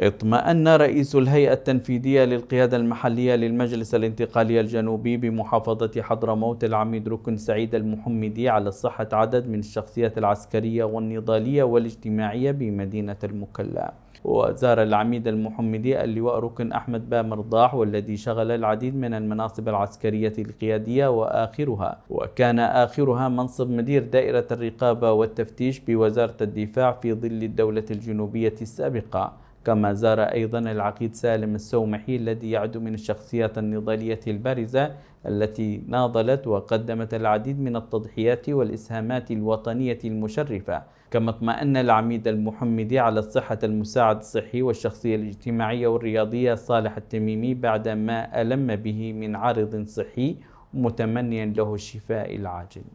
اطمأن رئيس الهيئة التنفيذية للقيادة المحلية للمجلس الانتقالي الجنوبي بمحافظة حضرموت العميد ركن سعيد المحمدي على صحة عدد من الشخصيات العسكرية والنضالية والاجتماعية بمدينة المكلا وزار العميد المحمدي اللواء ركن أحمد بامرضاح والذي شغل العديد من المناصب العسكرية القيادية وآخرها وكان آخرها منصب مدير دائرة الرقابة والتفتيش بوزارة الدفاع في ظل الدولة الجنوبية السابقة كما زار أيضا العقيد سالم السومحي الذي يعد من الشخصيات النضالية البارزة التي ناضلت وقدمت العديد من التضحيات والإسهامات الوطنية المشرفة كما اطمأن العميد المحمدي على صحة المساعد الصحي والشخصية الاجتماعية والرياضية صالح التميمي بعد ما ألم به من عارض صحي متمنيا له الشفاء العاجل